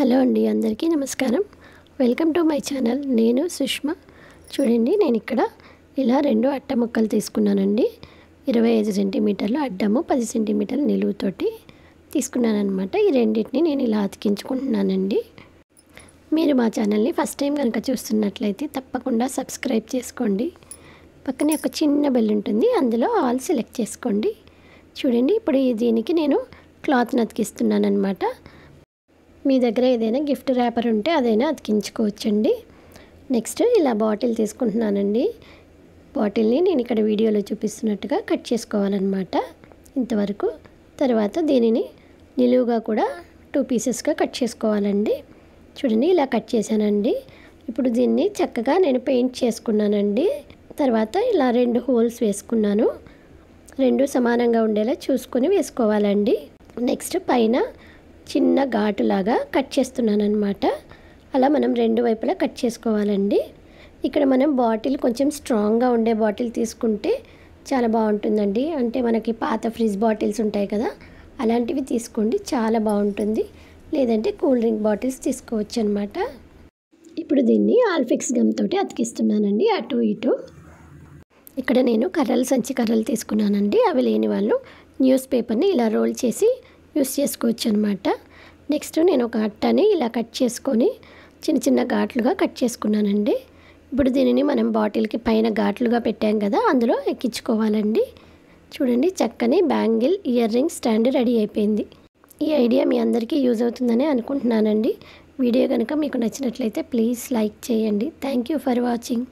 hello అండి అందరికీ నమస్కారం వెల్కమ్ టు మై ఛానల్ నేను సుష్మ చూడండి నేను ఇక్కడ ఇలా రెండు అట్ట ముక్కలు తీసుకున్నానండి ఇరవై ఐదు సెంటీమీటర్లు అడ్డము పది సెంటీమీటర్లు నిలువుతోటి తీసుకున్నానమాట ఈ రెండింటిని నేను ఇలా అతికించుకుంటున్నానండి మీరు మా ఛానల్ని ఫస్ట్ టైం కనుక చూస్తున్నట్లయితే తప్పకుండా సబ్స్క్రైబ్ చేసుకోండి పక్కనే ఒక చిన్న బెల్ ఉంటుంది అందులో ఆల్ సెలెక్ట్ చేసుకోండి చూడండి ఇప్పుడు దీనికి నేను క్లాత్ని అనమాట మీ దగ్గర ఏదైనా గిఫ్ట్ ర్యాపర్ ఉంటే అదైనా అతికించుకోవచ్చండి నెక్స్ట్ ఇలా బాటిల్ తీసుకుంటున్నానండి బాటిల్ని నేను ఇక్కడ వీడియోలో చూపిస్తున్నట్టుగా కట్ చేసుకోవాలన్నమాట ఇంతవరకు తర్వాత దీనిని నిలువుగా కూడా టూ పీసెస్గా కట్ చేసుకోవాలండి చూడండి ఇలా కట్ చేశానండి ఇప్పుడు దీన్ని చక్కగా నేను పెయింట్ చేసుకున్నానండి తర్వాత ఇలా రెండు హోల్స్ వేసుకున్నాను రెండు సమానంగా ఉండేలా చూసుకొని వేసుకోవాలండి నెక్స్ట్ పైన చిన్న ఘాటులాగా కట్ చేస్తున్నాను అనమాట అలా మనం రెండు వైపులా కట్ చేసుకోవాలండి ఇక్కడ మనం బాటిల్ కొంచెం స్ట్రాంగ్గా ఉండే బాటిల్ తీసుకుంటే చాలా బాగుంటుందండి అంటే మనకి పాత ఫ్రిడ్జ్ బాటిల్స్ ఉంటాయి కదా అలాంటివి తీసుకోండి చాలా బాగుంటుంది లేదంటే కూల్ డ్రింక్ బాటిల్స్ తీసుకోవచ్చు అనమాట ఇప్పుడు దీన్ని ఆల్ఫిక్స్ గమ్ తోటి అతికిస్తున్నానండి అటు ఇటు ఇక్కడ నేను కర్రలు సంచి కర్రలు తీసుకున్నానండి అవి లేని వాళ్ళు న్యూస్ పేపర్ని ఇలా రోల్ చేసి యూస్ చేసుకోవచ్చు అనమాట నెక్స్ట్ నేను ఒక అట్టని ఇలా కట్ చేసుకొని చిన్న చిన్న ఘాట్లుగా కట్ చేసుకున్నానండి ఇప్పుడు దీనిని మనం బాటిల్కి పైన ఘాట్లుగా పెట్టాం కదా అందులో ఎక్కించుకోవాలండి చూడండి చక్కని bangle earring stand ready అయిపోయింది ఈ ఐడియా మీ అందరికీ యూజ్ అవుతుందని అనుకుంటున్నానండి వీడియో కనుక మీకు నచ్చినట్లయితే ప్లీజ్ లైక్ చేయండి థ్యాంక్ యూ ఫర్ వాచింగ్